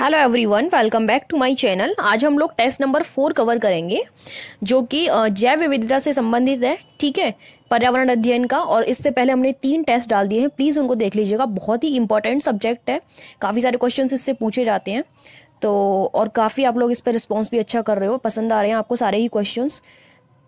Hello everyone welcome back to my channel आज हम लोग टेस्ट नंबर फोर कवर करेंगे जो कि जैव विविधता से संबंधित है ठीक है पर्यावरण अध्ययन का और इससे पहले हमने तीन टेस्ट डाल दिए हैं प्लीज़ उनको देख लीजिएगा बहुत ही इंपॉर्टेंट सब्जेक्ट है काफ़ी सारे क्वेश्चन इससे पूछे जाते हैं तो और काफ़ी आप लोग इस पर रिस्पॉन्स भी अच्छा कर रहे हो पसंद आ रहे हैं आपको सारे ही क्वेश्चन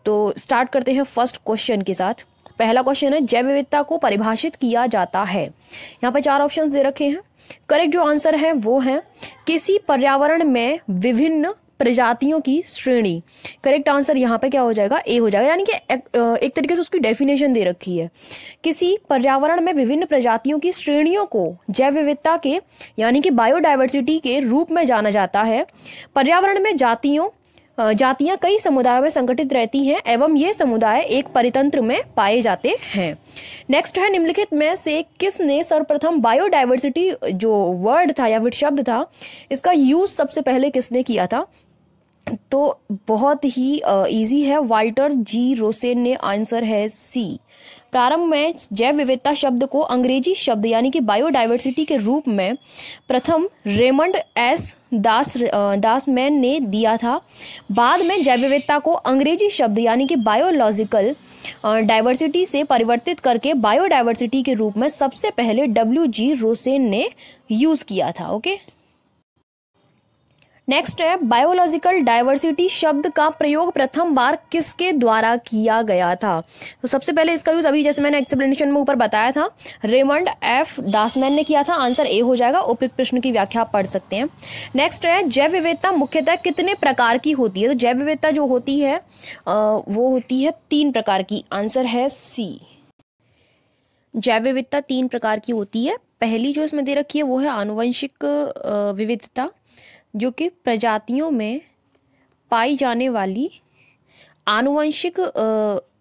तो स्टार्ट करते हैं फर्स्ट क्वेश्चन के साथ पहला क्वेश्चन है जैव विविधता को परिभाषित किया जाता है यहाँ पर चार ऑप्शन दे रखे हैं करेक्ट जो आंसर है वो है किसी पर्यावरण में विभिन्न प्रजातियों की श्रेणी करेक्ट आंसर यहाँ पे क्या हो जाएगा ए हो जाएगा यानी कि एक, एक तरीके से उसकी डेफिनेशन दे रखी है किसी पर्यावरण में विभिन्न प्रजातियों की श्रेणियों को जैव विविधता के यानी कि बायोडाइवर्सिटी के रूप में जाना जाता है पर्यावरण में जातियों जातियां कई समुदायों में संगठित रहती हैं एवं ये समुदाय एक परितंत्र में पाए जाते हैं नेक्स्ट है निम्नलिखित में से किसने सर्वप्रथम बायोडाइवर्सिटी जो वर्ड था या फिर शब्द था इसका यूज सबसे पहले किसने किया था तो बहुत ही इजी है वाल्टर जी रोसेन ने आंसर है सी प्रारंभ में जैव विविधता शब्द को अंग्रेजी शब्द यानी कि बायोडाइवर्सिटी के रूप में प्रथम रेमंड एस दास दासमैन ने दिया था बाद में जैव विविधता को अंग्रेजी शब्द यानी कि बायोलॉजिकल डाइवर्सिटी से परिवर्तित करके बायोडाइवर्सिटी के रूप में सबसे पहले डब्ल्यू जी रोसेन ने यूज़ किया था ओके नेक्स्ट है बायोलॉजिकल डाइवर्सिटी शब्द का प्रयोग प्रथम बार किसके द्वारा किया गया था तो सबसे पहले इसका यूज़ अभी जैसे मैंने एक्सप्लेनेशन में ऊपर बताया था रेमंड एफ दासमैन ने किया था आंसर ए हो जाएगा उपयुक्त प्रश्न की व्याख्या पढ़ सकते हैं नेक्स्ट है जैव विविधता मुख्यतः कितने प्रकार की होती है तो जैव विविधता जो होती है वो होती है तीन प्रकार की आंसर है सी जैव विविधता तीन प्रकार की होती है पहली जो इसमें दे रखी है वो है आनुवंशिक विविधता जो कि प्रजातियों में पाई जाने वाली आनुवंशिक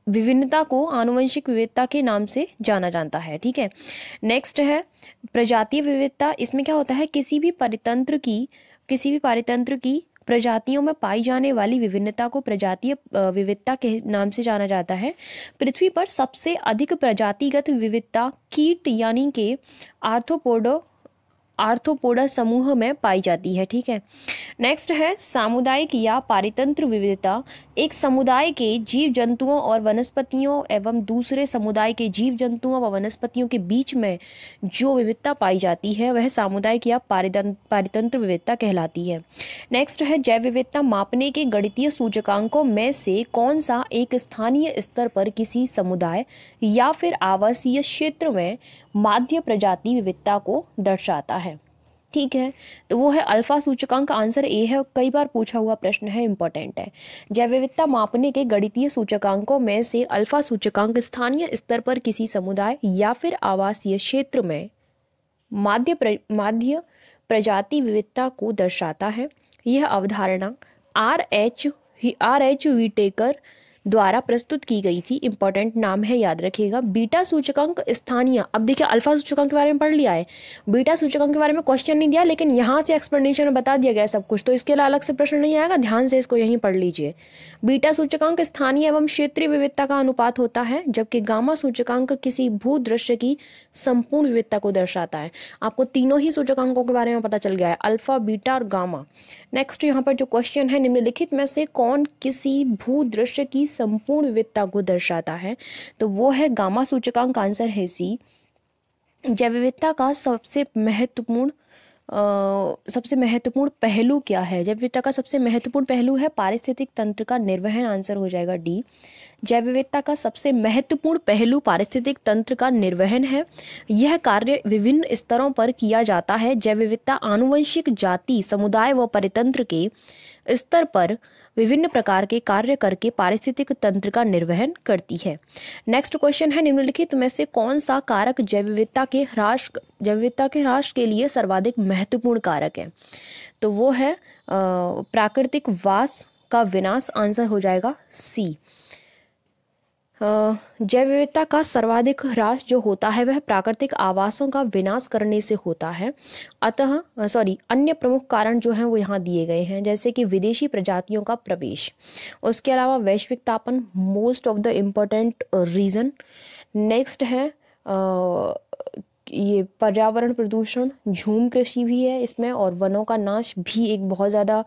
विभिन्नता को आनुवंशिक विविधता के नाम से जाना जाता है ठीक है नेक्स्ट है प्रजातीय विविधता इसमें क्या होता है किसी भी परितंत्र की किसी भी पारितंत्र की प्रजातियों में पाई जाने वाली विभिन्नता को प्रजातीय विविधता के नाम से जाना जाता है पृथ्वी पर सबसे अधिक प्रजातिगत विविधता कीट यानी के आर्थोपोडो आर्थोपोडा समूह में पाई जाती है ठीक है नेक्स्ट है सामुदायिक या पारितंत्र विविधता एक समुदाय के जीव जंतुओं और वनस्पतियों एवं दूसरे समुदाय के जीव जंतुओं व वनस्पतियों के बीच में जो विविधता पाई जाती है वह सामुदायिक या पारितंत्र विविधता कहलाती है नेक्स्ट है जैव विविधता मापने के गणितीय सूचकांकों में से कौन सा एक स्थानीय स्तर पर किसी समुदाय या फिर आवासीय क्षेत्र में माध्य प्रजाति विविधता को दर्शाता है ठीक है तो वो है अल्फा सूचकांक आंसर ए है कई बार पूछा हुआ प्रश्न है इंपॉर्टेंट है जैव विविधता मापने के गणितीय सूचकांकों में से अल्फा सूचकांक स्थानीय स्तर पर किसी समुदाय या फिर आवासीय क्षेत्र में माध्य प्र, माध्य प्रजाति विविधता को दर्शाता है यह अवधारणा R H R H Whittaker द्वारा प्रस्तुत की गई थी इंपॉर्टेंट नाम है याद रखिएगा बीटा सूचकांक स्थानीय अब देखिए अल्फा सूचकांक के बारे में पढ़ लिया है बीटा सूचकांक के बारे में क्वेश्चन नहीं दिया लेकिन यहाँ से एक्सप्लेनेशन में बता दिया गया सब कुछ तो इसके लिए अलग से प्रश्न नहीं आएगा ध्यान से इसको यहीं पढ़ लीजिए बीटा सूचकांक स्थानीय एवं क्षेत्रीय विविधता का अनुपात होता है जबकि गामा सूचकांक किसी भू दृश्य की संपूर्ण विविधता को दर्शाता है आपको तीनों ही सूचकांकों के बारे में पता चल गया है अल्फा बीटा और गामा नेक्स्ट यहाँ पर जो क्वेश्चन है निम्नलिखित में से कौन किसी भू दृश्य की संपूर्ण विविधता को दर्शाता है तो वो है गामा सूचकांक आंसर है सी जैव विविधता का सबसे महत्वपूर्ण सबसे महत्वपूर्ण पहलू क्या है जैव विविधता का सबसे महत्वपूर्ण पहलू है पारिस्थितिक तंत्र का निर्वहन आंसर हो जाएगा डी जैव विविधता का सबसे महत्वपूर्ण पहलू पारिस्थितिक तंत्र का निर्वहन है यह कार्य विभिन्न स्तरों पर किया जाता है जैव विविधता आनुवंशिक जाति समुदाय व परितंत्र के स्तर पर विभिन्न प्रकार के कार्य करके पारिस्थितिक तंत्र का निर्वहन करती है नेक्स्ट क्वेश्चन है निम्नलिखित में से कौन सा कारक जैव विविधता के ह्रास जैव विविधता के ह्रास के लिए सर्वाधिक महत्वपूर्ण कारक है तो वो है प्राकृतिक वास का विनाश आंसर हो जाएगा सी जैव विविधता का सर्वाधिक ह्रास जो होता है वह प्राकृतिक आवासों का विनाश करने से होता है अतः सॉरी अन्य प्रमुख कारण जो हैं वो यहाँ दिए गए हैं जैसे कि विदेशी प्रजातियों का प्रवेश उसके अलावा वैश्विक तापन most of the important reason next है ये पर्यावरण प्रदूषण झूम कृषि भी है इसमें और वनों का नाश भी एक बहुत ज़्यादा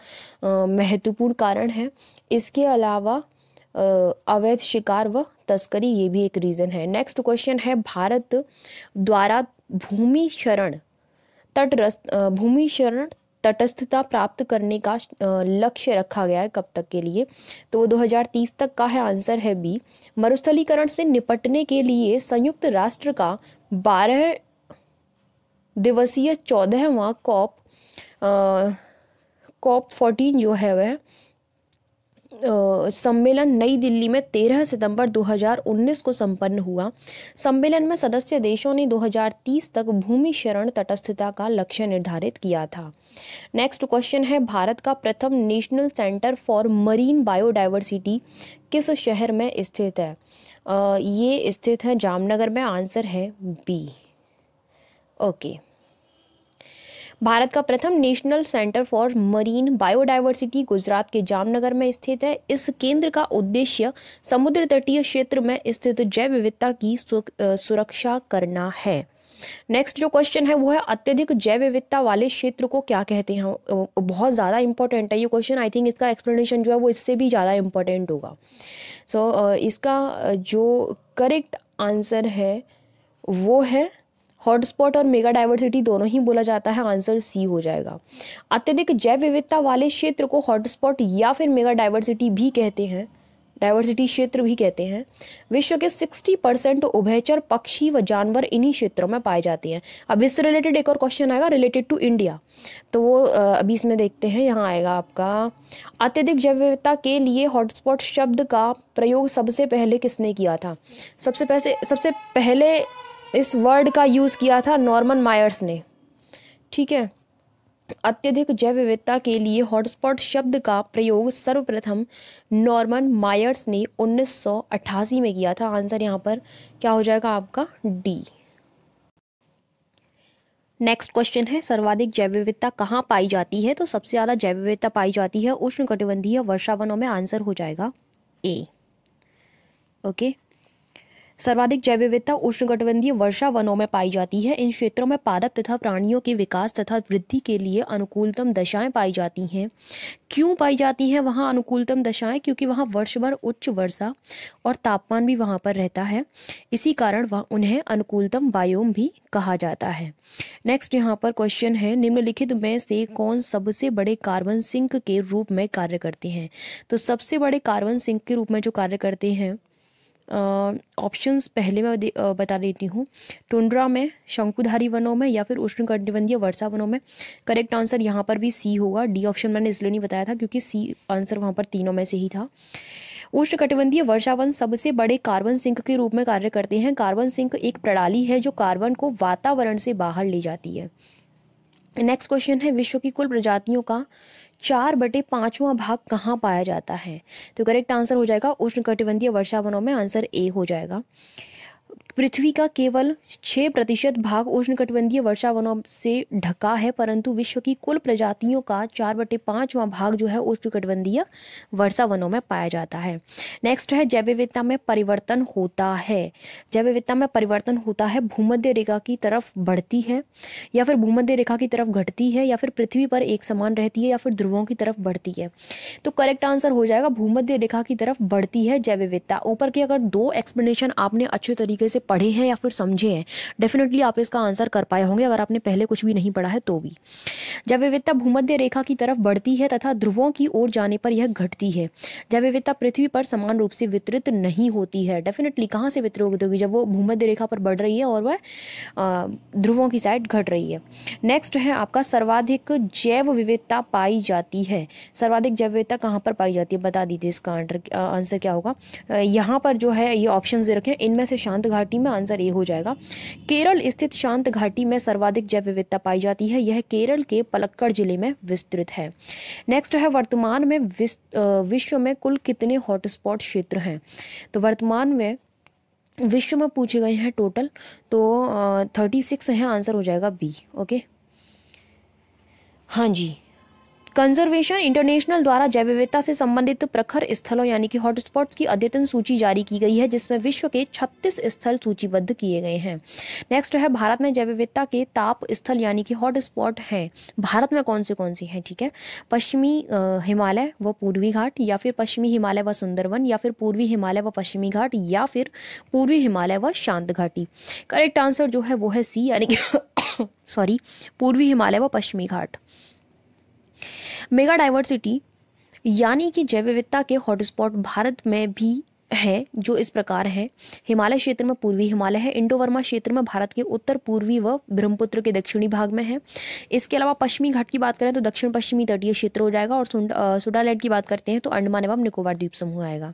महत्वपूर्ण कारण है इसके अलावा अवैध शिकार व तस्करी ये भी एक रीज़न है नेक्स्ट क्वेश्चन है भारत द्वारा भूमि शरण तटरस्त भूमि शरण तटस्थता प्राप्त करने का लक्ष्य रखा गया है कब तक के लिए तो 2030 तक का है आंसर है बी मरुस्थलीकरण से निपटने के लिए संयुक्त राष्ट्र का 12 दिवसीय चौदहवा कॉप कॉप 14 जो है वह सम्मेलन नई दिल्ली में 13 सितंबर 2019 को संपन्न हुआ सम्मेलन में सदस्य देशों ने 2030 तक भूमि शरण तटस्थता का लक्ष्य निर्धारित किया था नेक्स्ट क्वेश्चन है भारत का प्रथम national centre for marine biodiversity किस शहर में स्थित है आ, ये स्थित है जामनगर में आंसर है बी ओके okay. भारत का प्रथम national centre for marine biodiversity Gujarat के जामनगर में स्थित है इस केंद्र का उद्देश्य समुद्र तटीय क्षेत्र में स्थित जैव विविधता की सुरक्षा करना है नेक्स्ट जो क्वेश्चन है वो है अत्यधिक जैव विविधता वाले क्षेत्र को क्या कहते हैं बहुत ज़्यादा इंपॉर्टेंट है ये क्वेश्चन आई थिंक इसका एक्सप्लेनेशन जो है वो इससे भी ज़्यादा इंपॉर्टेंट होगा सो so, इसका जो करेक्ट आंसर है वो है हॉटस्पॉट और मेगा डाइवर्सिटी दोनों ही बोला जाता है आंसर सी हो जाएगा अत्यधिक जैव विविधता वाले क्षेत्र को हॉटस्पॉट या फिर मेगा डाइवर्सिटी भी कहते हैं डाइवर्सिटी क्षेत्र भी कहते हैं विश्व के 60 परसेंट उभयचर पक्षी व जानवर इन्हीं क्षेत्रों में पाए जाते हैं अब इससे रिलेटेड एक और क्वेश्चन आएगा रिलेटेड टू इंडिया तो वो अभी इसमें देखते हैं यहाँ आएगा आपका अत्यधिक जैव विविधता के लिए हॉटस्पॉट शब्द का प्रयोग सबसे पहले किसने किया था सबसे पहले सबसे पहले इस वर्ड का यूज़ किया था नॉर्मन मायर्स ने ठीक है अत्यधिक जैव विविधता के लिए हॉटस्पॉट शब्द का प्रयोग सर्वप्रथम नॉर्मन मायर्स ने उन्नीस में किया था आंसर यहाँ पर क्या हो जाएगा आपका डी नेक्स्ट क्वेश्चन है सर्वाधिक जैव विविधता कहाँ पाई जाती है तो सबसे ज़्यादा जैव विविधता पाई जाती है उष्णकटिबंधीय वर्षावनों में आंसर हो जाएगा ए ओके okay. सर्वाधिक जैव विविधता उष्णकटिबंधीय वर्षा वनों में पाई जाती है इन क्षेत्रों में पादप तथा प्राणियों के विकास तथा वृद्धि के लिए अनुकूलतम दशाएं पाई जाती हैं क्यों पाई जाती हैं वहाँ अनुकूलतम दशाएं क्योंकि वहाँ वर्ष भर उच्च वर्षा और तापमान भी वहाँ पर रहता है इसी कारण वह उन्हें अनुकूलतम बायोम भी कहा जाता है नेक्स्ट यहाँ पर क्वेश्चन है निम्नलिखित में से कौन सबसे बड़े कार्बन सिंक के रूप में कार्य करते हैं तो सबसे बड़े कार्बन सिंक के रूप में जो कार्य करते हैं ऑप्शंस पहले मैं बता देती हूँ टुंड्रा में शंकुधारी वनों में या फिर उष्णकटिबंधीय वर्षा वनों में करेक्ट आंसर यहाँ पर भी सी होगा डी ऑप्शन मैंने इसलिए नहीं बताया था क्योंकि सी आंसर वहाँ पर तीनों में से ही था उष्णकटिबंधीय वर्षावन सबसे बड़े कार्बन सिंक के रूप में कार्य करते हैं कार्बन सिंक एक प्रणाली है जो कार्बन को वातावरण से बाहर ले जाती है नेक्स्ट क्वेश्चन है विश्व की कुल प्रजातियों का चार बटे पांचवा भाग कहाँ पाया जाता है तो करेक्ट आंसर हो जाएगा उष्णकटिबंधीय कटिबंधीय वर्षावनों में आंसर ए हो जाएगा पृथ्वी का केवल छह प्रतिशत भाग उष्णकटिबंधीय वर्षा वनों से ढका है परंतु विश्व की कुल प्रजातियों का चार बटे पाँचवा भाग जो है उष्णकटिबंधीय वर्षा वनों में पाया जाता है नेक्स्ट है जैव विविधता में परिवर्तन होता है जैव विविधता में परिवर्तन होता है भूमध्य रेखा की तरफ बढ़ती है या फिर भूमध्य रेखा की तरफ घटती है या फिर पृथ्वी पर एक समान रहती है या फिर ध्रुवों की तरफ बढ़ती है तो करेक्ट आंसर हो जाएगा भूमध्य रेखा की तरफ बढ़ती है जैव विविधता ऊपर की अगर दो एक्सप्लेनेशन आपने अच्छे तरीके तरीके से पढ़े हैं या फिर समझे हैं डेफिनेटली आप इसका आंसर कर पाए होंगे अगर आपने पहले कुछ भी नहीं पढ़ा है तो भी जब विविधता भूमध्य रेखा की तरफ बढ़ती है तथा ध्रुवों की ओर जाने पर यह घटती है जब विविधता पृथ्वी पर समान रूप से वितरित नहीं होती है डेफिनेटली कहाँ से वितरित होगी जब वो भूमध्य रेखा पर बढ़ रही है और वह ध्रुवों की साइड घट रही है नेक्स्ट है आपका सर्वाधिक जैव विविधता पाई जाती है सर्वाधिक जैव विविधता कहाँ पर पाई जाती है बता दीजिए इसका आंसर क्या होगा यहाँ पर जो है ये ऑप्शन दे रखे हैं इनमें से शांत घाटी में आंसर ए हो जाएगा केरल स्थित शांत घाटी में सर्वाधिक जैव विविधता पाई जाती है यह केरल के पलक्कड़ जिले में विस्तृत है नेक्स्ट है वर्तमान में विश्व में कुल कितने हॉटस्पॉट क्षेत्र हैं तो वर्तमान में विश्व में पूछे गए हैं टोटल तो थर्टी सिक्स है आंसर हो जाएगा बी ओके हाँ जी कंजर्वेशन इंटरनेशनल द्वारा जैव विविधता से संबंधित प्रखर स्थलों यानी कि हॉटस्पॉट्स की अद्यतन सूची जारी की गई है जिसमें विश्व के 36 स्थल सूचीबद्ध किए गए हैं नेक्स्ट है भारत में जैव विविधता के ताप स्थल यानी कि हॉटस्पॉट हैं भारत में कौन से कौन से हैं ठीक है पश्चिमी हिमालय व पूर्वी घाट या फिर पश्चिमी हिमालय व सुंदरवन या फिर पूर्वी हिमालय व पश्चिमी घाट या फिर पूर्वी हिमालय व शांत घाटी करेक्ट आंसर जो है वो है सी यानी कि सॉरी पूर्वी हिमालय व पश्चिमी घाट मेगा डाइवर्सिटी यानी कि जैव विविधता के हॉटस्पॉट भारत में भी हैं जो इस प्रकार हैं हिमालय क्षेत्र में पूर्वी हिमालय है इंडो वर्मा क्षेत्र में भारत के उत्तर पूर्वी व ब्रह्मपुत्र के दक्षिणी भाग में है इसके अलावा पश्चिमी घाट की बात करें तो दक्षिण पश्चिमी तटीय क्षेत्र हो जाएगा और सुडालैंड की बात करते हैं तो अंडमान एवं निकोबार द्वीप समूह आएगा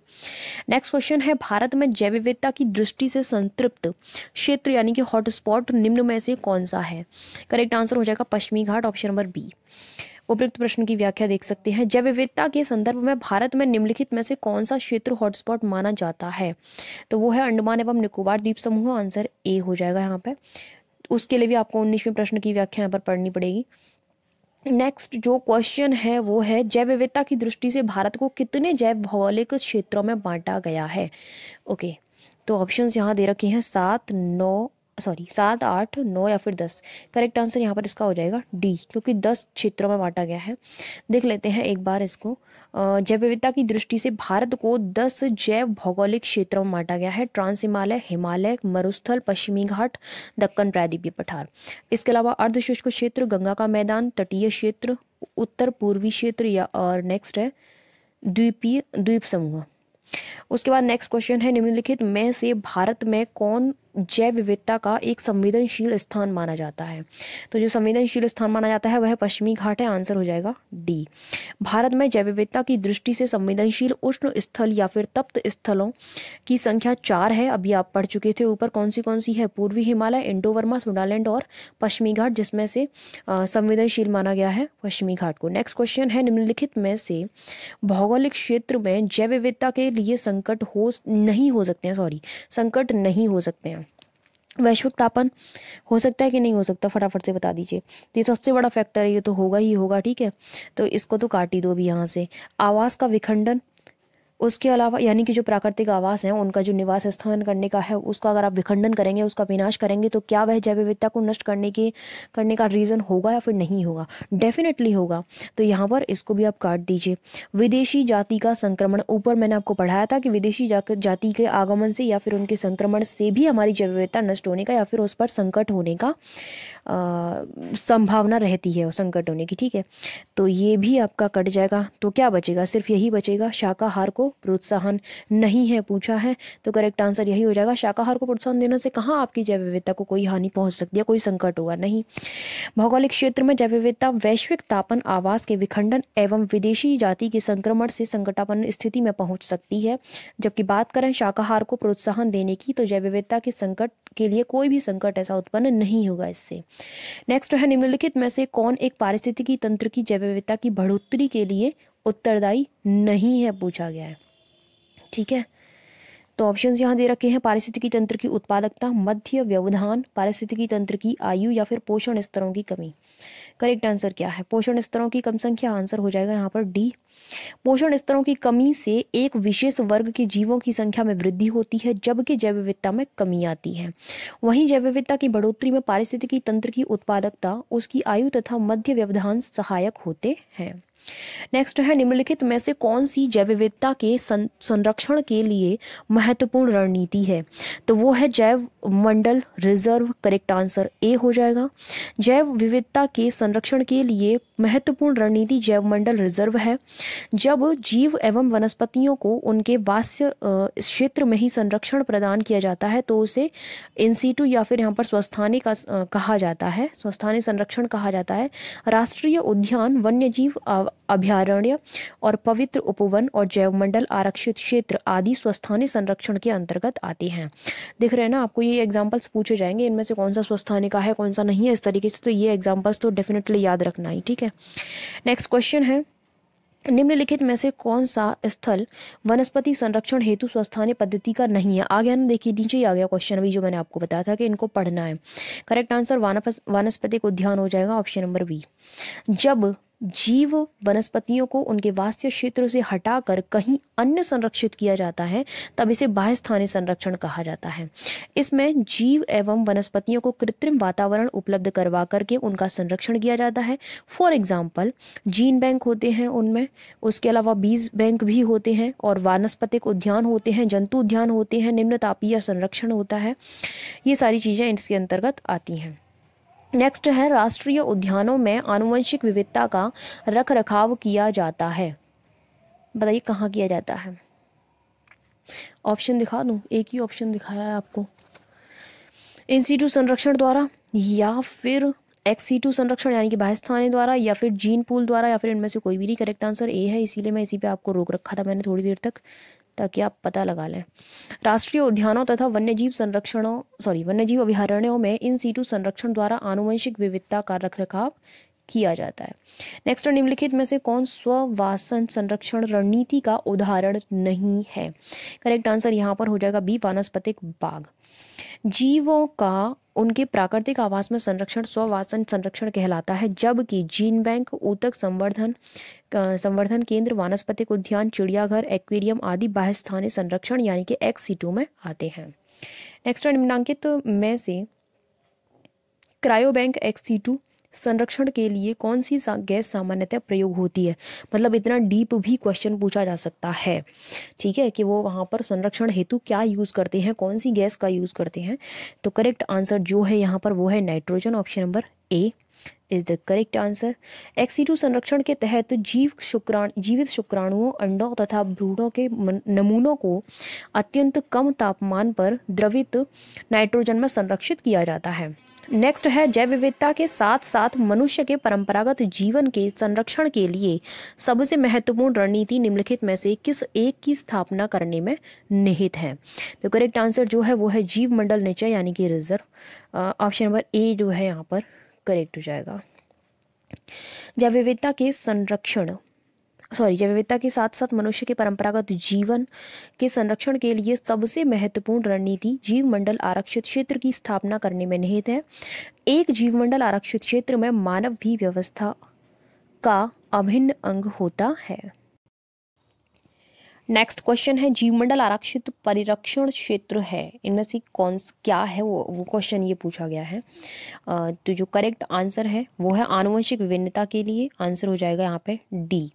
नेक्स्ट क्वेश्चन है भारत में जैव विविधता की दृष्टि से संतृप्त क्षेत्र यानी कि हॉटस्पॉट निम्न में से कौन सा है करेक्ट आंसर हो जाएगा पश्चिमी घाट ऑप्शन नंबर बी उपयुक्त प्रश्न की व्याख्या देख सकते हैं जैव विविधता के संदर्भ में भारत में निम्नलिखित में से कौन सा क्षेत्र हॉटस्पॉट माना जाता है तो वो है अंडमान एवं निकोबार द्वीप समूह आंसर ए हो जाएगा यहाँ पे उसके लिए भी आपको उन्नीसवें प्रश्न की व्याख्या यहाँ पर पढ़नी पड़ेगी नेक्स्ट जो क्वेश्चन है वो है जैव विविधता की दृष्टि से भारत को कितने जैव भौगोलिक क्षेत्रों में बांटा गया है ओके तो ऑप्शंस यहाँ दे रखे हैं सात नौ सॉरी सात आठ नौ या फिर दस करेक्ट आंसर यहाँ पर इसका हो जाएगा डी क्योंकि दस क्षेत्रों में बांटा गया है देख लेते हैं एक बार इसको जैव विविधता की दृष्टि से भारत को दस जैव भौगोलिक क्षेत्रों में बांटा गया है ट्रांस हिमालय हिमालय मरुस्थल पश्चिमी घाट दक्कन प्रायद्वीपीय पठार इसके अलावा अर्धशुष्क क्षेत्र गंगा का मैदान तटीय क्षेत्र उत्तर पूर्वी क्षेत्र या और नेक्स्ट है द्वीपीय द्वीप समूह उसके बाद नेक्स्ट क्वेश्चन है निम्नलिखित में से भारत में कौन जैव विविधता का एक संवेदनशील स्थान माना जाता है तो जो संवेदनशील स्थान माना जाता है वह पश्चिमी घाट है आंसर हो जाएगा डी भारत में जैव विविधता की दृष्टि से संवेदनशील उष्ण स्थल या फिर तप्त स्थलों की संख्या चार है अभी आप पढ़ चुके थे ऊपर कौन सी कौन सी है पूर्वी हिमालय इंडोवर्मा सुडालैंड और पश्चिमी घाट जिसमें से संवेदनशील माना गया है पश्चिमी घाट को नेक्स्ट क्वेश्चन है निम्नलिखित में से भौगोलिक क्षेत्र में जैव विविधता के लिए संकट हो नहीं हो सकते हैं सॉरी संकट नहीं हो सकते हैं वैश्विक तापन हो सकता है कि नहीं हो सकता फटाफट से बता दीजिए तो ये सबसे बड़ा फैक्टर है ये तो होगा ही होगा ठीक है तो इसको तो काट ही दो अभी यहाँ से आवास का विखंडन उसके अलावा यानी कि जो प्राकृतिक आवास हैं उनका जो निवास स्थान करने का है उसका अगर आप विखंडन करेंगे उसका विनाश करेंगे तो क्या वह जैव विविधता को नष्ट करने की करने का रीज़न होगा या फिर नहीं होगा डेफिनेटली होगा तो यहाँ पर इसको भी आप काट दीजिए विदेशी जाति का संक्रमण ऊपर मैंने आपको पढ़ाया था कि विदेशी जाति के आगमन से या फिर उनके संक्रमण से भी हमारी जैव विविधता नष्ट होने का या फिर उस पर संकट होने का संभावना रहती है संकट होने की ठीक है तो ये भी आपका कट जाएगा तो क्या बचेगा सिर्फ यही बचेगा शाकाहार को प्रोत्साहन नहीं है पूछा है तो करेक्ट आंसर यही हो जाएगा शाकाहार को प्रोत्साहन देने से कहाँ आपकी जैव विविधता को कोई हानि पहुँच सकती है कोई संकट होगा नहीं भौगोलिक क्षेत्र में जैव विविधता वैश्विक तापन आवास के विखंडन एवं विदेशी जाति के संक्रमण से संकटापन्न स्थिति में पहुँच सकती है जबकि बात करें शाकाहार को प्रोत्साहन देने की तो जैव विविधता के संकट के लिए कोई भी संकट ऐसा उत्पन्न नहीं होगा इससे नेक्स्ट है निम्नलिखित में से कौन एक पारिस्थितिकी तंत्र की जैव विविधता की बढ़ोतरी के लिए उत्तरदायी नहीं है पूछा गया है ठीक है तो ऑप्शंस यहाँ दे रखे हैं पारिस्थितिकी तंत्र की उत्पादकता मध्य व्यवधान पारिस्थितिकी तंत्र की आयु या फिर पोषण स्तरों की कमी करेक्ट आंसर क्या है पोषण स्तरों की कम संख्या आंसर हो जाएगा यहाँ पर डी पोषण स्तरों की कमी से एक विशेष वर्ग के जीवों की संख्या में वृद्धि होती है जबकि जैव विविधता में कमी आती है वहीं जैव विविधता की बढ़ोतरी में पारिस्थितिकी तंत्र की उत्पादकता उसकी आयु तथा मध्य व्यवधान सहायक होते हैं नेक्स्ट है निम्नलिखित में से कौन सी जैव विविधता के संरक्षण के लिए महत्वपूर्ण रणनीति है तो वो है जैव मंडल रिजर्व करेक्ट आंसर ए हो जाएगा जैव विविधता के संरक्षण के लिए महत्वपूर्ण रणनीति जैव मंडल रिजर्व है जब जीव एवं वनस्पतियों को उनके वास्य क्षेत्र में ही संरक्षण प्रदान किया जाता है तो उसे इंसीटू या फिर यहाँ पर स्वस्थानी का कहा जाता है स्वस्थानी संरक्षण कहा जाता है राष्ट्रीय उद्यान वन्य जीव अभ्यारण्य और पवित्र उपवन और जैवमंडल आरक्षित क्षेत्र आदि स्वस्थानी संरक्षण के अंतर्गत आते हैं दिख रहे हैं ना आपको ये एग्जाम्पल्स पूछे जाएंगे इनमें से कौन सा स्वस्थानी का है कौन सा नहीं है इस तरीके से तो ये एग्जाम्पल्स तो डेफिनेटली याद रखना ही ठीक है नेक्स्ट क्वेश्चन है निम्नलिखित में से कौन सा स्थल वनस्पति संरक्षण हेतु स्वस्थानीय पद्धति का नहीं है आ गया ना देखिए नीचे ही आ गया क्वेश्चन अभी जो मैंने आपको बताया था कि इनको पढ़ना है करेक्ट आंसर वनस्पति को उद्यान हो जाएगा ऑप्शन नंबर बी जब जीव वनस्पतियों को उनके वास्य क्षेत्र से हटाकर कहीं अन्य संरक्षित किया जाता है तब इसे बाह्य स्थानीय संरक्षण कहा जाता है इसमें जीव एवं वनस्पतियों को कृत्रिम वातावरण उपलब्ध करवा करके उनका संरक्षण किया जाता है फॉर एग्जाम्पल जीन बैंक होते हैं उनमें उसके अलावा बीज बैंक भी होते हैं और वानस्पतिक उद्यान होते हैं जंतु उद्यान होते हैं निम्न तापीय संरक्षण होता है ये सारी चीज़ें इसके अंतर्गत आती हैं नेक्स्ट है राष्ट्रीय उद्यानों में आनुवंशिक विविधता का रख रखाव किया जाता है बताइए कहाँ किया जाता है ऑप्शन दिखा दूँ एक ही ऑप्शन दिखाया है आपको इंस्टीट्यूट संरक्षण द्वारा या फिर एक्सीटू संरक्षण यानी कि बाहर थाने द्वारा या फिर जीन पूल द्वारा या फिर इनमें से कोई भी नहीं करेक्ट आंसर ए है इसीलिए मैं इसी पे आपको रोक रखा था मैंने थोड़ी देर तक ताकि आप पता लगा लें राष्ट्रीय उद्यानों तथा वन्यजीव संरक्षणों सॉरी वन्यजीव अभ्यारण्यों में इन सीटू संरक्षण द्वारा आनुवंशिक विविधता का रख रखाव किया जाता है नेक्स्ट निम्नलिखित में से कौन स्ववासन संरक्षण रणनीति का उदाहरण नहीं है करेक्ट आंसर यहाँ पर हो जाएगा बी वानस्पतिक बाघ जीवों का उनकी प्राकृतिक आवास में संरक्षण स्ववासन संरक्षण कहलाता है जबकि जीन बैंक ऊतक संवर्धन संवर्धन केंद्र वानस्पतिक उद्यान चिड़ियाघर एक्वेरियम आदि बाह्य स्थानीय संरक्षण यानी कि एक्स सीटू में आते हैं नेक्स्ट निम्नांकित में से क्रायो बैंक एक्स सीटू संरक्षण के लिए कौन सी सा, गैस सामान्यतः प्रयोग होती है मतलब इतना डीप भी क्वेश्चन पूछा जा सकता है ठीक है कि वो वहाँ पर संरक्षण हेतु क्या यूज़ करते हैं कौन सी गैस का यूज़ करते हैं तो करेक्ट आंसर जो है यहाँ पर वो है nitrogen option number A is the correct answer ex situ संरक्षण के तहत जीव शुक्राण जीवित शुक्राणुओं अंडों तथा भ्रूणों के नमूनों को अत्यंत कम तापमान पर द्रवित नाइट्रोजन में संरक्षित किया जाता है नेक्स्ट है जैव विविधता के साथ साथ मनुष्य के परंपरागत जीवन के संरक्षण के लिए सबसे महत्वपूर्ण रणनीति निम्नलिखित में से किस एक की स्थापना करने में निहित है तो करेक्ट आंसर जो है वो है जीव मंडल निचय यानी कि रिजर्व ऑप्शन नंबर ए जो है यहाँ पर करेक्ट हो जाएगा जैव विविधता के संरक्षण सॉरी जैव विविधता के साथ साथ मनुष्य के परंपरागत जीवन के संरक्षण के लिए सबसे महत्वपूर्ण रणनीति जीव मंडल आरक्षित क्षेत्र की स्थापना करने में निहित है एक जीवमंडल आरक्षित क्षेत्र में मानव भी व्यवस्था का अभिन्न अंग होता है नेक्स्ट क्वेश्चन है जीवमंडल आरक्षित परिरक्षण क्षेत्र है इनमें से कौन क्या है वो वो क्वेश्चन ये पूछा गया है तो जो करेक्ट आंसर है वो है आनुवंशिक विभिन्नता के लिए आंसर हो जाएगा यहाँ पे डी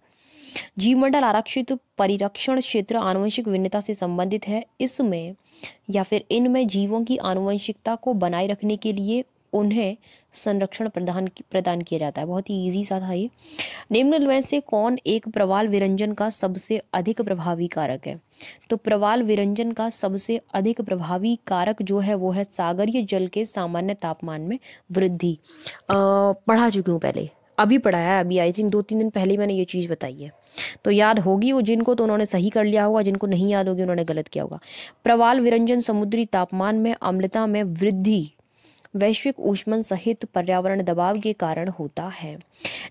जीवमंडल आरक्षित परिरक्षण क्षेत्र आनुवंशिक भिन्नता से संबंधित है इसमें या फिर इनमें जीवों की आनुवंशिकता को बनाए रखने के लिए उन्हें संरक्षण प्रदान प्रदान किया जाता है बहुत ही ईजी सा था ये निम्न में से कौन एक प्रवाल विरंजन का सबसे अधिक प्रभावी कारक है तो प्रवाल विरंजन का सबसे अधिक प्रभावी कारक जो है वो है सागरीय जल के सामान्य तापमान में वृद्धि पढ़ा चुकी हूँ पहले अभी पढ़ाया अभी आई थिंक दो तीन दिन पहले मैंने ये चीज़ बताई है तो याद होगी वो जिनको तो उन्होंने सही कर लिया होगा जिनको नहीं याद होगी उन्होंने गलत किया होगा प्रवाल विरंजन समुद्री तापमान में अम्लता में वृद्धि वैश्विक ऊष्मन सहित पर्यावरण दबाव के कारण होता है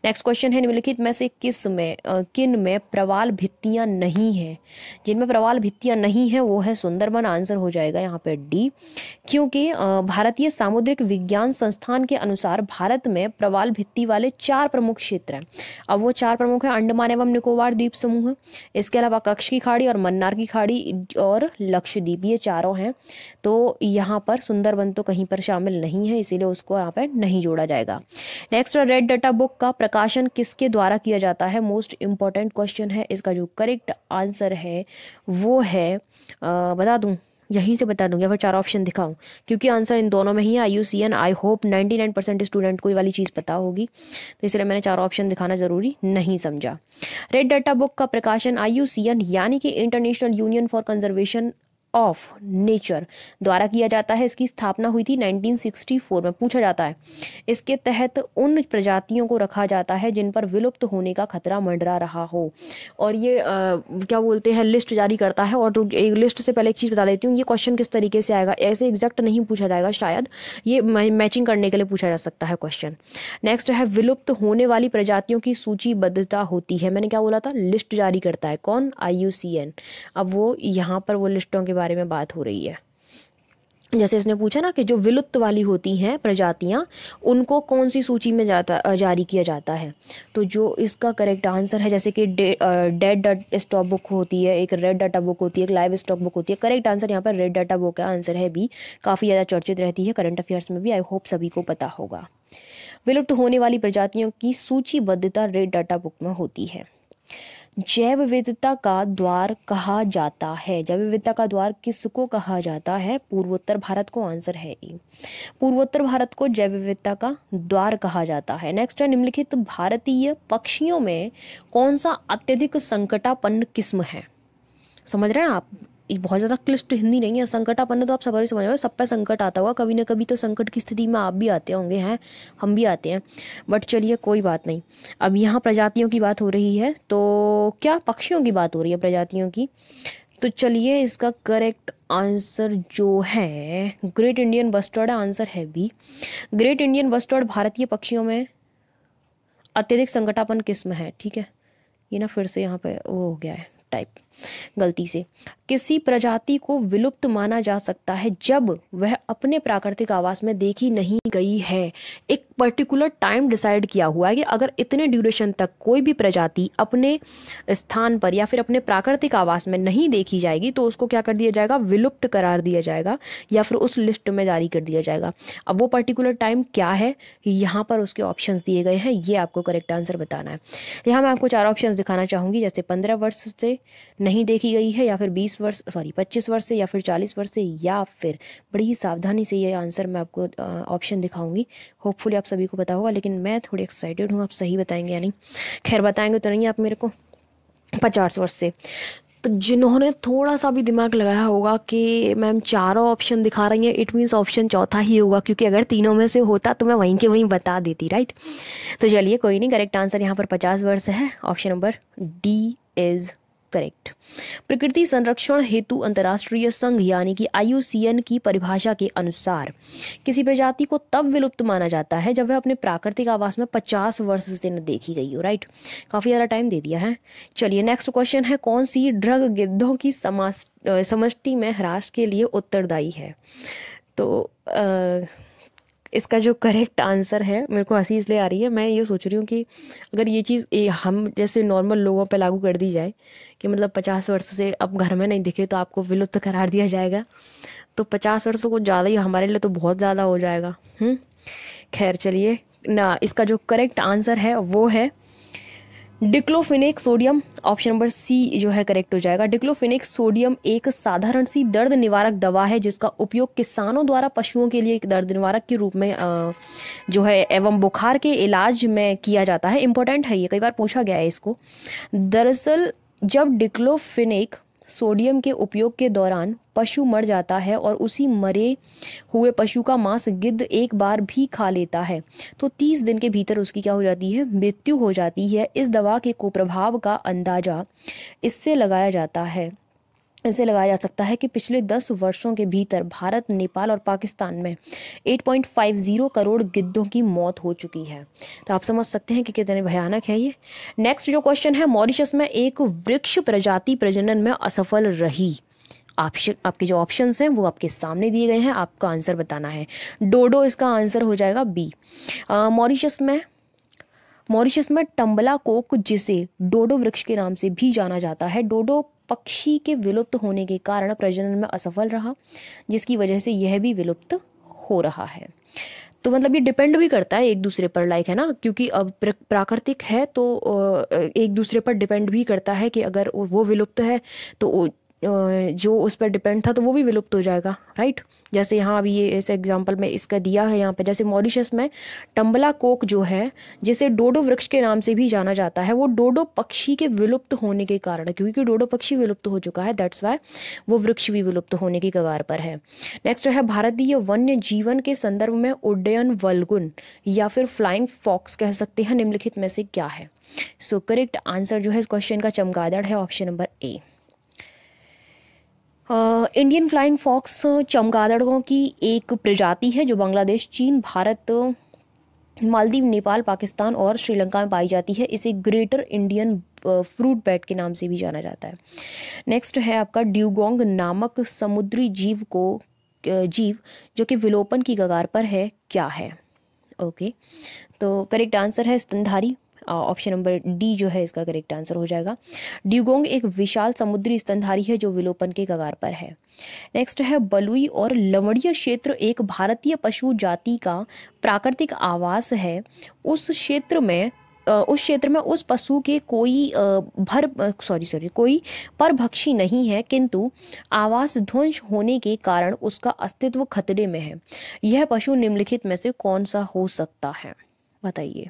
नेक्स्ट क्वेश्चन है निम्नलिखित में से किस में किन में प्रवाल भित्तियां नहीं है जिनमें प्रवाल भित्तियां नहीं है वो है सुंदरबन आंसर हो जाएगा यहाँ पे डी क्योंकि भारतीय सामुद्रिक विज्ञान संस्थान के अनुसार भारत में प्रवाल भित्ती वाले चार प्रमुख क्षेत्र हैं अब वो चार प्रमुख हैं अंडमान एवं निकोबार द्वीप समूह इसके अलावा कक्ष की खाड़ी और मन्नार की खाड़ी और लक्षद्वीप ये चारों हैं तो यहाँ पर सुंदरबन तो कहीं पर शामिल नहीं नहीं है इसीलिए उसको यहाँ पर नहीं जोड़ा जाएगा नेक्स्ट रेड डाटा बुक का प्रकाशन किसके द्वारा किया जाता है मोस्ट इम्पॉर्टेंट क्वेश्चन है इसका जो करेक्ट आंसर है वो है आ, बता दूँ यहीं से बता दूँ या फिर चार ऑप्शन दिखाऊं क्योंकि आंसर इन दोनों में ही I U C N I hope ninety nine percent student को ये वाली चीज़ पता होगी तो इसलिए मैंने चार ऑप्शन दिखाना ज़रूरी नहीं समझा रेड डाटा बुक का प्रकाशन आई यू सी एन यानी कि international union for conservation of nature द्वारा किया जाता है इसकी स्थापना हुई थी 1964 में पूछा जाता है इसके तहत उन प्रजातियों को रखा जाता है जिन पर विलुप्त होने का खतरा मंडरा रहा हो और ये आ, क्या बोलते हैं लिस्ट जारी करता है और एक लिस्ट से पहले एक चीज़ बता देती हूँ ये क्वेश्चन किस तरीके से आएगा ऐसे एग्जैक्ट नहीं पूछा जाएगा शायद ये मैचिंग करने के लिए पूछा जा सकता है क्वेश्चन नेक्स्ट है विलुप्त होने वाली प्रजातियों की सूचीबद्धता होती है मैंने क्या बोला था लिस्ट जारी करता है कौन आई अब वो यहाँ पर वो लिस्टों के बारे में बात हो रही है जैसे इसने पूछा ना कि जो विलुप्त वाली होती हैं प्रजातियाँ उनको कौन सी सूची में जाता जारी किया जाता है तो जो इसका करेक्ट आंसर है जैसे कि डे, डेड डाटा स्टॉप बुक होती है एक रेड डाटा बुक होती है एक लाइव स्टॉक बुक होती है करेक्ट आंसर यहाँ पर रेड डाटा बुक का आंसर है भी काफ़ी ज़्यादा चर्चित रहती है करंट अफेयर्स में भी आई होप सभी को पता होगा विलुप्त होने वाली प्रजातियों की सूचीबद्धता रेड डाटा बुक में होती है जैव विविधता का द्वार कहा जाता है जैव विविधता का द्वार किसको कहा जाता है पूर्वोत्तर भारत को आंसर है ई पूर्वोत्तर भारत को जैव विविधता का द्वार कहा जाता है नेक्स्ट है निम्नलिखित भारतीय पक्षियों में कौन सा अत्यधिक संकटापन्न किस्म है समझ रहे हैं आप बहुत ज़्यादा क्लिष्ट हिंदी नहीं है संकटापन्न तो आप सबसे समझ सब पे संकट आता हुआ कभी ना कभी तो संकट की स्थिति में आप भी आते होंगे हैं हम भी आते हैं बट चलिए कोई बात नहीं अब यहाँ प्रजातियों की बात हो रही है तो क्या पक्षियों की बात हो रही है प्रजातियों की तो चलिए इसका करेक्ट आंसर जो है ग्रेट इंडियन बस्टर्ड आंसर है भी ग्रेट इंडियन बस्टर्ड भारतीय पक्षियों में अत्यधिक संकटापन किस्म है ठीक है ये ना फिर से यहाँ पे वो हो गया है टाइप गलती से किसी प्रजाति को विलुप्त माना जा सकता है जब वह अपने प्राकृतिक आवास में देखी नहीं गई है एक पर्टिकुलर टाइम डिसाइड किया हुआ है कि अगर इतने ड्यूरेशन तक कोई भी प्रजाति अपने स्थान पर या फिर अपने प्राकृतिक आवास में नहीं देखी जाएगी तो उसको क्या कर दिया जाएगा विलुप्त करार दिया जाएगा या फिर उस लिस्ट में जारी कर दिया जाएगा अब वो पर्टिकुलर टाइम क्या है यहाँ पर उसके ऑप्शन दिए गए हैं ये आपको करेक्ट आंसर बताना है यहाँ मैं आपको चार ऑप्शन दिखाना चाहूँगी जैसे पंद्रह वर्ष से नहीं देखी गई है या फिर बीस वर्ष सॉरी पच्चीस वर्ष से या फिर चालीस वर्ष से या फिर बड़ी ही सावधानी से ये आंसर मैं आपको ऑप्शन दिखाऊंगी होपफुली आप सभी को पता होगा लेकिन मैं थोड़ी एक्साइटेड हूँ आप सही बताएंगे या नहीं खैर बताएंगे तो नहीं आप मेरे को पचास वर्ष से तो जिन्होंने थोड़ा सा भी दिमाग लगाया होगा कि मैम चारों ऑप्शन दिखा रही हैं इट मीन्स ऑप्शन चौथा ही होगा क्योंकि अगर तीनों में से होता तो मैं वहीं के वहीं बता देती राइट तो चलिए कोई नहीं करेक्ट आंसर यहाँ पर पचास वर्ष है option number D is correct प्रकृति संरक्षण हेतु अंतर्राष्ट्रीय संघ यानी कि आईयूसीएन की परिभाषा के अनुसार किसी प्रजाति को तब विलुप्त माना जाता है जब वह अपने प्राकृतिक आवास में 50 वर्ष से न देखी गई हो राइट काफ़ी ज़्यादा टाइम दे दिया है चलिए नेक्स्ट क्वेश्चन है कौन सी ड्रग गिद्धों की समास समष्टि में ह्रास के लिए उत्तरदायी है तो आ, इसका जो करेक्ट आंसर है मेरे को हंसी इसलिए आ रही है मैं ये सोच रही हूँ कि अगर ये चीज़ हम जैसे नॉर्मल लोगों पे लागू कर दी जाए कि मतलब पचास वर्ष से अब घर में नहीं दिखे तो आपको विलुप्त करार दिया जाएगा तो पचास वर्ष को ज़्यादा ही हमारे लिए तो बहुत ज़्यादा हो जाएगा हम्म, खैर चलिए ना इसका जो करेक्ट आंसर है वो है diclofenac sodium option number C जो है करेक्ट हो जाएगा डिक्लोफिनिक सोडियम एक साधारण सी दर्द निवारक दवा है जिसका उपयोग किसानों द्वारा पशुओं के लिए एक दर्द निवारक के रूप में जो है एवं बुखार के इलाज में किया जाता है इंपॉर्टेंट है ये कई बार पूछा गया है इसको दरअसल जब डिक्लोफिनिक सोडियम के उपयोग के दौरान पशु मर जाता है और उसी मरे हुए पशु का मांस गिद्ध एक बार भी खा लेता है तो तीस दिन के भीतर उसकी क्या हो जाती है मृत्यु हो जाती है इस दवा के कुप्रभाव का अंदाज़ा इससे लगाया जाता है इसे लगाया जा सकता है कि पिछले दस वर्षों के भीतर भारत नेपाल और पाकिस्तान में 8.50 करोड़ गिद्धों की मौत हो चुकी है तो आप समझ सकते हैं कि कितने भयानक है ये नेक्स्ट जो क्वेश्चन है मॉरिशस में एक वृक्ष प्रजाति प्रजनन में असफल रही आप आपके जो ऑप्शंस हैं वो आपके सामने दिए गए हैं आपका आंसर बताना है डोडो इसका आंसर हो जाएगा बी मॉरिशस में मॉरिशस में टम्बला कोक जिसे डोडो वृक्ष के नाम से भी जाना जाता है डोडो पक्षी के विलुप्त होने के कारण प्रजनन में असफल रहा जिसकी वजह से यह भी विलुप्त हो रहा है तो मतलब ये डिपेंड भी करता है एक दूसरे पर लाइक है ना क्योंकि अब प्राकृतिक है तो एक दूसरे पर डिपेंड भी करता है कि अगर वो विलुप्त है तो जो उस पर डिपेंड था तो वो भी विलुप्त हो जाएगा राइट जैसे यहाँ अभी ये इस एग्जांपल में इसका दिया है यहाँ पे जैसे मॉरिशस में टम्बला कोक जो है जिसे डोडो वृक्ष के नाम से भी जाना जाता है वो डोडो पक्षी के विलुप्त होने के कारण क्योंकि डोडो पक्षी विलुप्त हो चुका है दैट्स वाई वो वृक्ष भी विलुप्त होने की कगार पर है नेक्स्ट है भारतीय वन्य जीवन के संदर्भ में उड्डयन वलगुन या फिर फ्लाइंग फॉक्स कह सकते हैं निम्नलिखित में से क्या है सो करेक्ट आंसर जो है इस क्वेश्चन का चमगादड़ है option number A Indian flying fox चमगादड़ों की एक प्रजाति है जो बांग्लादेश चीन भारत मालदीव नेपाल पाकिस्तान और श्रीलंका में पाई जाती है इसे ग्रेटर इंडियन फ्रूट बैट के नाम से भी जाना जाता है नेक्स्ट है आपका ड्यूगोंग नामक समुद्री जीव को जीव जो कि विलोपन की कगार पर है क्या है ओके तो करेक्ट आंसर है स्तनधारी ऑप्शन नंबर डी जो है इसका करेक्ट आंसर हो जाएगा ड्यूगोंग एक विशाल समुद्री स्तनधारी है जो विलोपन के कगार पर है नेक्स्ट है बलुई और लवणीय क्षेत्र एक भारतीय पशु जाति का प्राकृतिक आवास है उस क्षेत्र में उस क्षेत्र में उस पशु के कोई भर सॉरी सॉरी कोई परभक्षी नहीं है किंतु आवास ध्वंस होने के कारण उसका अस्तित्व खतरे में है यह पशु निम्नलिखित में से कौन सा हो सकता है बताइए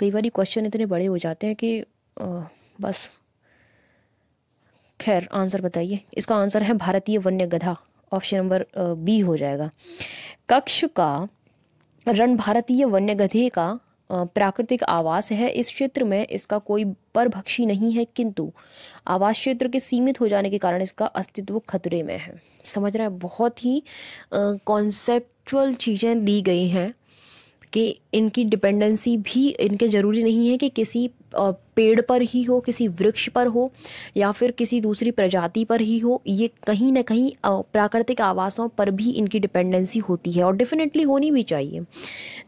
कई बार क्वेश्चन इतने बड़े हो जाते हैं कि आ, बस खैर आंसर बताइए इसका आंसर है भारतीय वन्य गधा ऑप्शन नंबर बी हो जाएगा कक्ष का रण भारतीय वन्य गधे का प्राकृतिक आवास है इस क्षेत्र में इसका कोई परभक्षी नहीं है किंतु आवास क्षेत्र के सीमित हो जाने के कारण इसका अस्तित्व खतरे में है समझ रहे हैं बहुत ही कॉन्सेप्चुअल चीज़ें दी गई हैं कि इनकी डिपेंडेंसी भी इनके ज़रूरी नहीं है कि किसी पेड़ पर ही हो किसी वृक्ष पर हो या फिर किसी दूसरी प्रजाति पर ही हो ये कहीं ना कहीं प्राकृतिक आवासों पर भी इनकी डिपेंडेंसी होती है और डेफिनेटली होनी भी चाहिए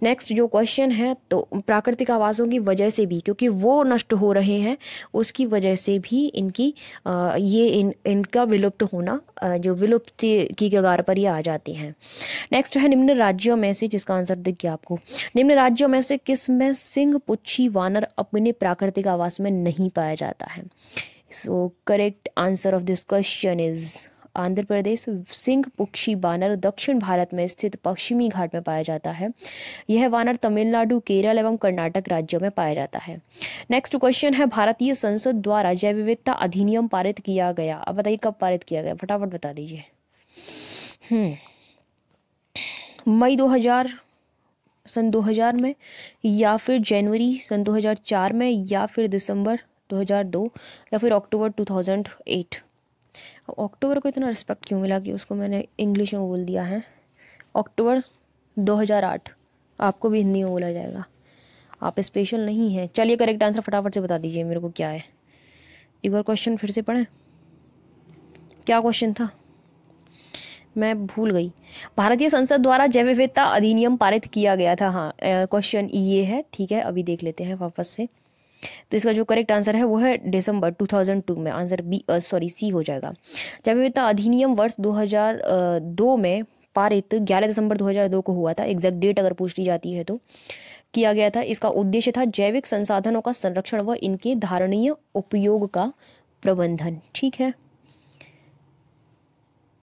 नेक्स्ट जो क्वेश्चन है तो प्राकृतिक आवासों की वजह से भी क्योंकि वो नष्ट हो रहे हैं उसकी वजह से भी इनकी ये इन इनका विलुप्त होना जो विलुप्त की कगार पर ये आ जाती हैं नेक्स्ट है निम्न राज्यों में से जिसका आंसर दिख गया आपको निम्न राज्यों में से किस में सिंह पुच्छी वानर अपने प्राकृतिक आवास में नहीं पाया जाता है so correct answer of this question is Andhra Pradesh सिंह पक्षी वानर दक्षिण भारत में स्थित पश्चिमी घाट में पाया जाता है यह वानर तमिलनाडु केरल एवं कर्नाटक राज्यों में पाया जाता है नेक्स्ट क्वेश्चन है भारतीय संसद द्वारा जैव विविधता अधिनियम पारित किया गया अब बताइए कब पारित किया गया फटाफट बता दीजिए हम्म। मई दो सन 2000 में या फिर जनवरी सन 2004 में या फिर दिसंबर 2002 या फिर अक्टूबर 2008 अब अक्टूबर को इतना रिस्पेक्ट क्यों मिला कि उसको मैंने इंग्लिश में बोल दिया है अक्टूबर 2008 आपको भी हिंदी में बोला जाएगा आप स्पेशल नहीं हैं चलिए करेक्ट आंसर फटाफट से बता दीजिए मेरे को क्या है एक बार क्वेश्चन फिर से पढ़ें क्या क्वेश्चन था मैं भूल गई भारतीय संसद द्वारा जैव विविधता अधिनियम पारित किया गया था हाँ क्वेश्चन e ये है ठीक है अभी देख लेते हैं वापस से तो इसका जो करेक्ट आंसर है वो है दिसंबर 2002 में आंसर बी सॉरी सी हो जाएगा जैव विविधता अधिनियम वर्ष 2002 में पारित 11 दिसंबर 2002 को हुआ था एग्जैक्ट डेट अगर पूछ ली जाती है तो किया गया था इसका उद्देश्य था जैविक संसाधनों का संरक्षण व इनके धारणीय उपयोग का प्रबंधन ठीक है